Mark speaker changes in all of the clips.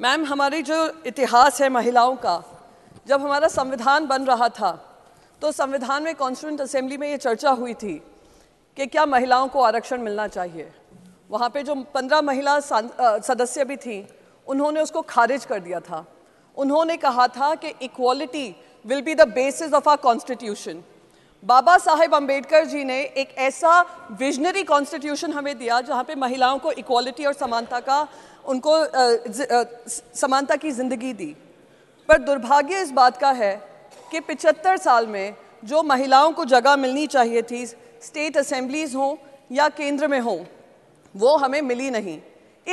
Speaker 1: ma'am हमारी जो इतिहास है महिलाओं का जब हमारा संविधान बन रहा था तो संविधान में कॉन्स्टिट्यूंट असेंबली में ये चर्चा हुई थी कि क्या महिलाओं को आरक्षण मिलना चाहिए वहाँ पे जो पंद्रह महिला सदस्य भी थी उन्होंने उसको खारिज कर दिया था उन्होंने कहा था कि equality will be the basis of our constitution Baba Saheb Ambedkar ji ने एक ऐसा विजनरी कॉन्स्टिट्यूशन हमें दिया जहाँ पे महिलाओं को इक्वालिटी और समानता का उनको समानता की ज़िंदगी दी पर दुर्भाग्य इस बात का है कि पिछहत्तर साल में जो महिलाओं को जगह मिलनी चाहिए थी स्टेट असेंबलीज हों या केंद्र में हों वो हमें मिली नहीं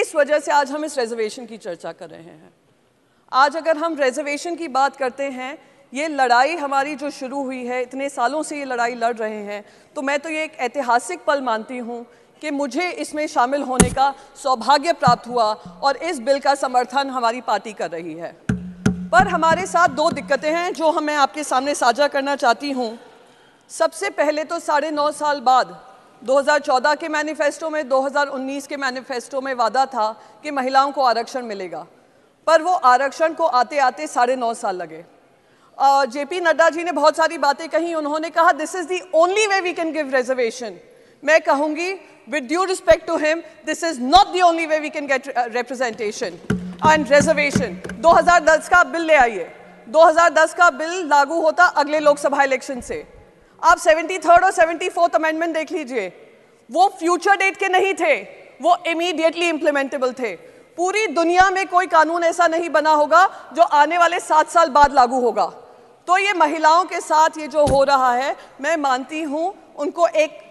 Speaker 1: इस वजह से आज हम इस रिजर्वेशन की चर्चा कर रहे हैं आज अगर हम रिजर्वेशन की बात करते हैं ये लड़ाई हमारी जो शुरू हुई है इतने सालों से ये लड़ाई लड़ रहे हैं तो मैं तो ये एक ऐतिहासिक पल मानती हूँ कि मुझे इसमें शामिल होने का सौभाग्य प्राप्त हुआ और इस बिल का समर्थन हमारी पार्टी कर रही है पर हमारे साथ दो दिक्कतें हैं जो हम मैं आपके सामने साझा करना चाहती हूँ सबसे पहले तो साढ़े नौ साल बाद 2014 के मैनिफेस्टो में 2019 के मैनिफेस्टो में वादा था कि महिलाओं को आरक्षण मिलेगा पर वो आरक्षण को आते आते साढ़े नौ साल लगे जेपी नड्डा जी ने बहुत सारी बातें कही उन्होंने कहा this is the only way we can give reservation मैं कहूंगी respect to him this is not the only way we can get can get uh, representation दो हजार 2010 का बिल ले आइए 2010 का बिल लागू होता अगले लोकसभा इलेक्शन से आप सेवेंटी थर्ड और सेवेंटी फोर्थ अमेंडमेंट देख लीजिए वो फ्यूचर डेट के नहीं थे वो इमीडिएटली इंप्लीमेंटेबल थे पूरी दुनिया में कोई कानून ऐसा नहीं बना होगा जो आने वाले सात साल बाद लागू होगा तो ये महिलाओं के साथ ये जो हो रहा है मैं मानती हूँ उनको एक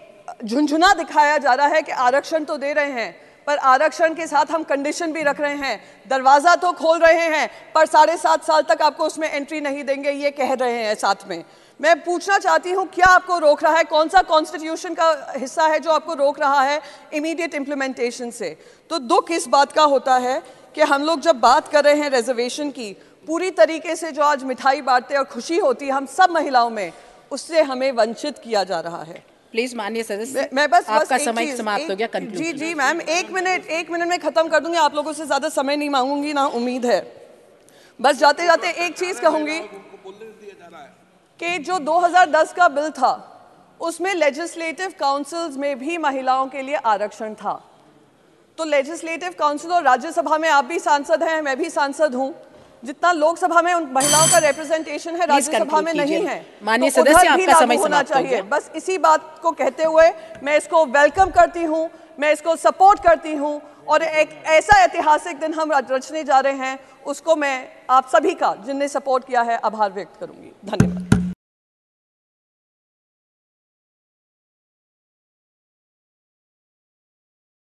Speaker 1: झुंझुना दिखाया जा रहा है कि आरक्षण तो दे रहे हैं पर आरक्षण के साथ हम कंडीशन भी रख रहे हैं दरवाज़ा तो खोल रहे हैं पर साढ़े सात साल तक आपको उसमें एंट्री नहीं देंगे ये कह रहे हैं साथ में मैं पूछना चाहती हूँ क्या आपको रोक रहा है कौन सा कॉन्स्टिट्यूशन का हिस्सा है जो आपको रोक रहा है इमीडिएट इम्प्लीमेंटेशन से तो दुख इस बात का होता है कि हम लोग जब बात कर रहे हैं रिजर्वेशन की पूरी तरीके से जो आज मिठाई बांटते और खुशी होती है हम सब महिलाओं में उससे हमें वंचित किया जा रहा है प्लीज मानिए सदस्य मैं बस आपका बस समय समाप्त हो गया कंक्लूड जी जी मैम एक मिनट एक मिनट में खत्म कर दूंगी आप लोगों से ज्यादा समय नहीं मांगूंगी ना उम्मीद है बस जाते जाते एक चीज कहूंगी कि जो 2010 का बिल था उसमें लेजिस्लेटिव काउंसिल्स में भी महिलाओं के लिए आरक्षण था तो लेजिस्लेटिव काउंसिल और राज्यसभा में आप भी सांसद हैं मैं भी सांसद हूँ जितना लोकसभा में उन महिलाओं का रिप्रेजेंटेशन है राज्यसभा में नहीं है माननीय तो सदस्य आपका समय होना चाहिए बस इसी बात को कहते हुए मैं इसको वेलकम करती हूँ मैं इसको सपोर्ट करती हूँ और एक ऐसा ऐतिहासिक दिन हम रचने जा रहे हैं उसको मैं आप सभी का जिनने सपोर्ट किया है आभार व्यक्त करूंगी धन्यवाद